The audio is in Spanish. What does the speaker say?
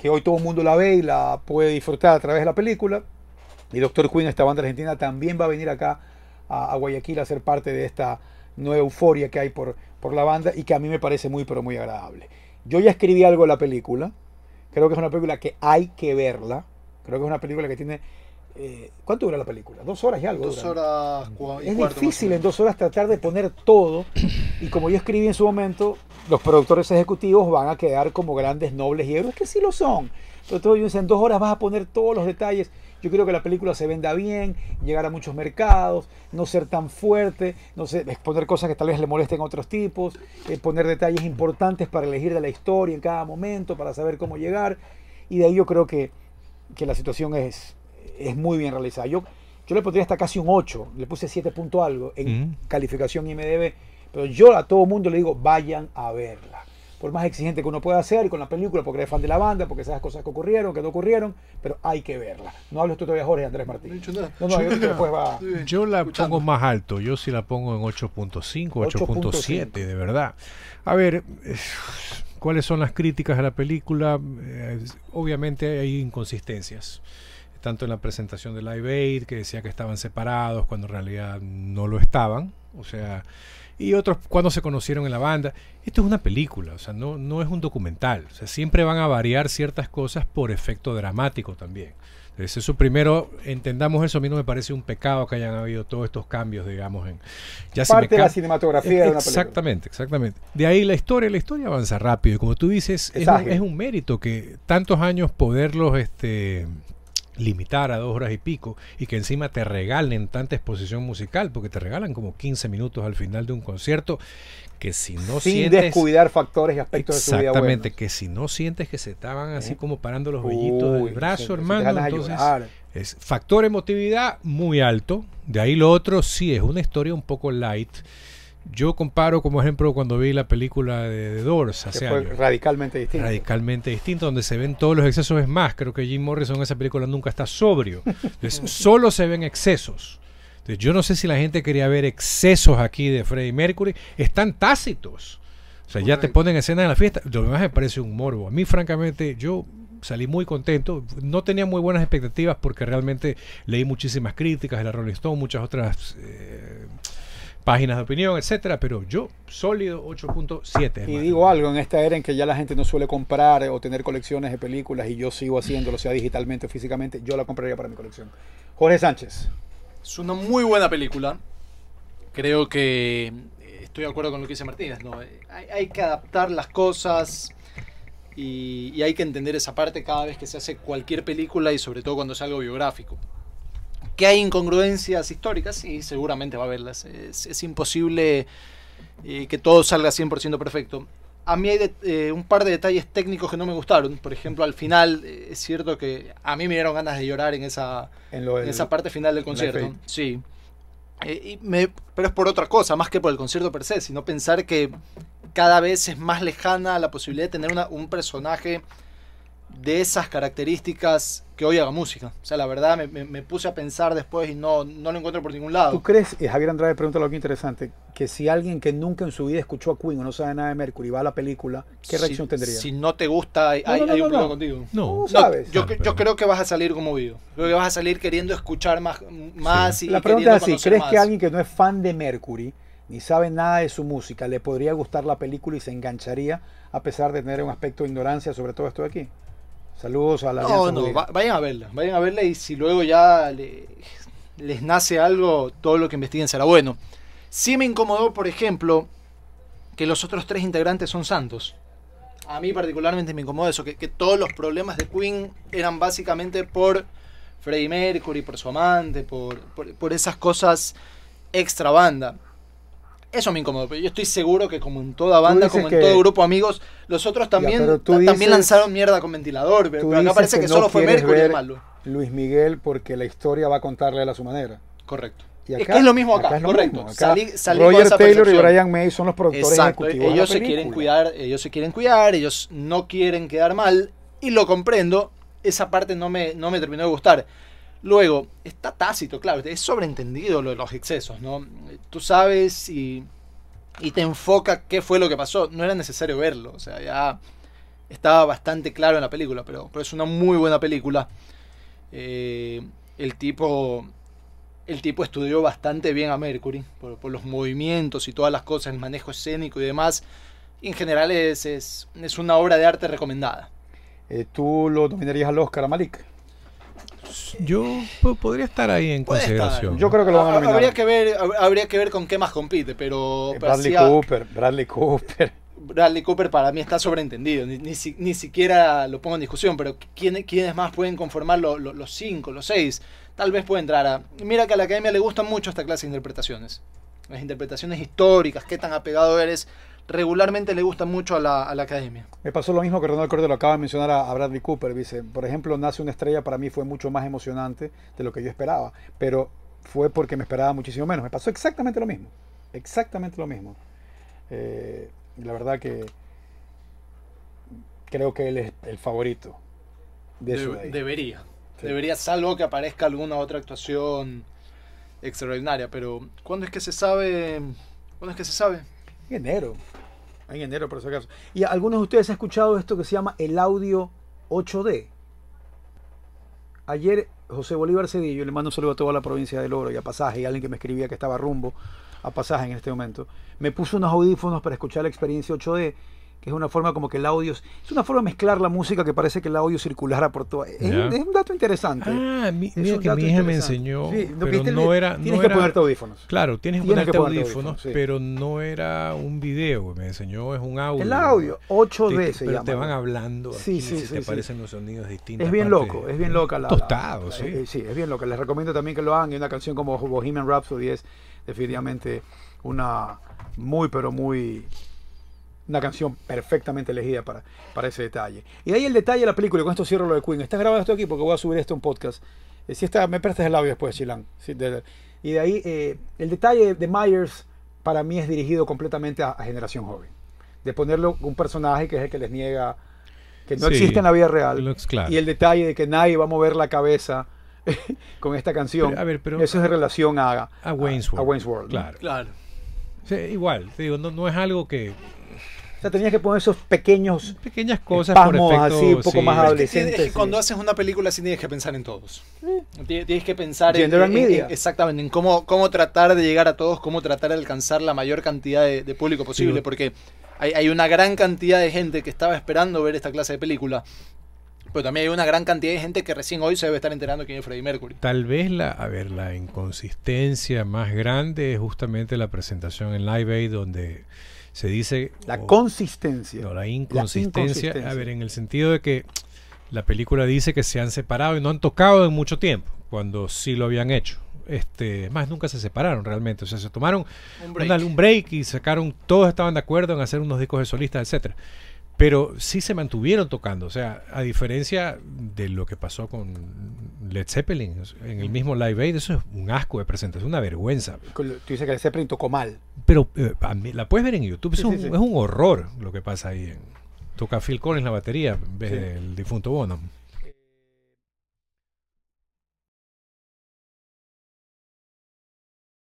que hoy todo el mundo la ve y la puede disfrutar a través de la película. Y Doctor Quinn esta banda argentina, también va a venir acá a, Guayaquil a ser parte de esta nueva euforia que hay por, por la banda y que a mí me parece muy, pero muy agradable. Yo ya escribí algo de la película. Creo que es una película que hay que verla. Creo que es una película que tiene eh, ¿Cuánto dura la película? Dos horas y algo. Dos horas y Es difícil en dos horas tratar de poner todo. Y como yo escribí en su momento, los productores ejecutivos van a quedar como grandes nobles y héroes, que sí lo son. Pero todo en dos horas vas a poner todos los detalles. Yo creo que la película se venda bien, llegar a muchos mercados, no ser tan fuerte, no sé, exponer cosas que tal vez le molesten a otros tipos, exponer eh, poner detalles importantes para elegir de la historia en cada momento, para saber cómo llegar. Y de ahí yo creo que, que la situación es es muy bien realizada. Yo, yo le podría hasta casi un 8, le puse 7 punto algo en y mm. calificación IMDB, pero yo a todo mundo le digo, vayan a verla. Por más exigente que uno pueda ser con la película, porque eres fan de la banda, porque esas cosas que ocurrieron, que no ocurrieron, pero hay que verla. No hablo tú todavía, Jorge Andrés Martínez. yo, la pongo más alto, yo sí la pongo en 8.5, 8.7, de verdad. A ver eh, cuáles son las críticas a la película. Eh, obviamente hay inconsistencias tanto en la presentación de Live Aid, que decía que estaban separados cuando en realidad no lo estaban, o sea, y otros cuando se conocieron en la banda. Esto es una película, o sea, no, no es un documental, o sea, siempre van a variar ciertas cosas por efecto dramático también. Entonces, eso primero, entendamos eso, a mí no me parece un pecado que hayan habido todos estos cambios, digamos, en... Ya Parte de la cinematografía de una Exactamente, exactamente. De ahí la historia, la historia avanza rápido, y como tú dices, es, un, es un, mérito que tantos años poderlos... este limitar a dos horas y pico y que encima te regalen tanta exposición musical, porque te regalan como 15 minutos al final de un concierto, que si no sientes... descuidar factores y aspectos de Exactamente, que si no sientes que se estaban así uh. como parando los vellitos del brazo, hermano, entonces... Es factor emotividad muy alto, de ahí lo otro sí es una historia un poco light, yo comparo como ejemplo cuando vi la película de, Dors. Radicalmente distinto. Radicalmente distinto, donde se ven todos los excesos. Es más, creo que Jim Morrison en esa película nunca está sobrio. Entonces, solo se ven excesos. yo no sé si la gente quería ver excesos aquí de Freddie Mercury. Están tácitos. O sea, ya te ponen escena en la fiesta. Lo demás me parece un morbo. A mí, francamente, yo salí muy contento. No tenía muy buenas expectativas porque realmente leí muchísimas críticas de la Rolling Stone, muchas otras. Eh, páginas de opinión, etcétera, pero yo sólido 8.7. Y digo algo en esta era en que ya la gente no suele comprar o tener colecciones de películas y yo sigo haciéndolo, sea digitalmente o físicamente, yo la compraría para mi colección. Jorge Sánchez. Es una muy buena película. Creo que eh, estoy de acuerdo con lo que dice Martínez, ¿no? Hay, que adaptar las cosas. y, hay que entender esa parte cada vez que se hace cualquier película y sobre todo cuando es algo biográfico que hay incongruencias históricas y seguramente va a haberlas. Es, imposible eh, que todo salga 100% perfecto. A mí hay eh, un par de detalles técnicos que no me gustaron. Por ejemplo, al final eh, es cierto que a mí me dieron ganas de llorar en esa, en, esa parte final del concierto. Sí. pero es por otra cosa, más que por el concierto per se, sino pensar que cada vez es más lejana la posibilidad de tener un personaje de esas características que hoy haga música. O sea, la verdad me, puse a pensar después y no, no, lo encuentro por ningún lado. ¿Tú crees, eh, Javier Andrade pregunta algo interesante, que si alguien que nunca en su vida escuchó a Queen o no sabe nada de Mercury va a la película, ¿qué reacción tendría? Si no te gusta, hay, hay, un problema contigo. No, sabes. Yo, creo que vas a salir conmovido. Creo que vas a salir queriendo escuchar más, más y La pregunta es así, ¿crees que alguien que no es fan de Mercury ni sabe nada de su música, le podría gustar la película y se engancharía a pesar de tener un aspecto de ignorancia sobre todo esto de aquí? Saludos a la No, no, vayan a verla, vayan a verla y si luego ya le, les nace algo, todo lo que investiguen será bueno. Sí me incomodó, por ejemplo, que los otros tres integrantes son santos. A mí particularmente me incomoda eso, que, todos los problemas de Queen eran básicamente por Freddie Mercury, por su amante, por, por, por esas cosas extra banda. Eso me incómodo, pero yo estoy seguro que como en toda banda, como en todo grupo amigos, los otros también, también lanzaron mierda con ventilador, pero, acá parece que, solo fue Mercury el malo. Luis Miguel porque la historia va a contarle a su manera. Correcto. es que es lo mismo acá, correcto. Roger Taylor y Brian May son los productores ejecutivos. Ellos de la se quieren cuidar, ellos se quieren cuidar, ellos no quieren quedar mal, y lo comprendo, esa parte no me, no me terminó de gustar. Luego, está tácito, claro, es sobreentendido lo de los excesos, ¿no? Tú sabes y, y te enfoca qué fue lo que pasó, no era necesario verlo, o sea, ya estaba bastante claro en la película, pero, es una muy buena película. Eh, el tipo el tipo estudió bastante bien a Mercury por, los movimientos y todas las cosas, el manejo escénico y demás. en general es, es, es, una obra de arte recomendada. Eh, ¿Tú lo dominarías al Oscar a Malik? yo podría estar ahí en consideración. Yo creo que lo van a Habría que ver, habría que ver con qué más compite, pero... Eh, Bradley Cooper, Bradley Cooper. Bradley Cooper para mí está sobreentendido, ni, siquiera lo pongo en discusión, pero ¿quién, ¿quiénes más pueden conformar los cinco, los seis? Tal vez puede entrar a... Mira que a la academia le gusta mucho esta clase de interpretaciones. Las interpretaciones históricas, qué tan apegado eres regularmente le gusta mucho a la, academia. Me pasó lo mismo que Ronald Cordero acaba de mencionar a, Bradley Cooper. Dice, por ejemplo, Nace una estrella para mí fue mucho más emocionante de lo que yo esperaba, pero fue porque me esperaba muchísimo menos. Me pasó exactamente lo mismo. Exactamente lo mismo. Eh, la verdad que creo que él es el favorito. debería. Debería, salvo que aparezca alguna otra actuación extraordinaria. Pero, ¿cuándo es que se sabe? ¿Cuándo es que se sabe? enero. En enero, por si acaso. ¿Y algunos de ustedes han escuchado esto que se llama el audio 8D? Ayer José Bolívar Cedillo, le mando un saludo a toda la provincia del Oro y a Pasaje, y alguien que me escribía que estaba rumbo a Pasaje en este momento, me puso unos audífonos para escuchar la experiencia 8D que es una forma como que el audio es una forma de mezclar la música que parece que el audio circulara por todo es, un dato interesante ah mi, que mi hija me enseñó pero no era tienes no que era, ponerte audífonos claro tienes, tienes que ponerte audífonos, pero no era un video me enseñó es un audio el audio 8D pero te van hablando aquí, si te parecen los sonidos distintos es bien loco es bien loca la, tostado sí eh, sí es bien loca les recomiendo también que lo hagan y una canción como Bohemian Rhapsody es definitivamente una muy pero muy una canción perfectamente elegida para, para ese detalle. Y de ahí el detalle de la película, con esto cierro lo de Queen. estás grabado esto aquí porque voy a subir esto en podcast. Eh, si está, me prestas el audio después, Chilán. y de ahí eh, el detalle de Myers para mí es dirigido completamente a, generación joven. De ponerlo un personaje que es el que les niega que no existe en la vida real. Y el detalle de que nadie va a mover la cabeza con esta canción. Eso es de relación a, a, Wayne's World. claro. igual, te digo, no es algo que, o sea, tenías que poner esos pequeños. Pequeñas cosas así, un poco más adolescentes. Es que cuando haces una película, sí tienes que pensar en todos. Mm. Tienes que pensar en, media. Exactamente, en cómo, cómo tratar de llegar a todos, cómo tratar de alcanzar la mayor cantidad de, público posible, porque hay, una gran cantidad de gente que estaba esperando ver esta clase de película. Pero también hay una gran cantidad de gente que recién hoy se debe estar enterando quién es Freddie Mercury. Tal vez la, a ver, la inconsistencia más grande es justamente la presentación en Live Aid, donde se dice... La consistencia. la inconsistencia, A ver, en el sentido de que la película dice que se han separado y no han tocado en mucho tiempo, cuando sí lo habían hecho. Este, más nunca se separaron realmente, o sea, se tomaron un break, un break y sacaron, todos estaban de acuerdo en hacer unos discos de solistas, etcétera pero sí se mantuvieron tocando. O sea, a diferencia de lo que pasó con Led Zeppelin en el mismo Live Aid, eso es un asco de presentación, una vergüenza. Tú dices que Led Zeppelin tocó mal. Pero eh, la puedes ver en YouTube, es, un, horror lo que pasa ahí. En, toca Phil Collins la batería en vez difunto Bonham.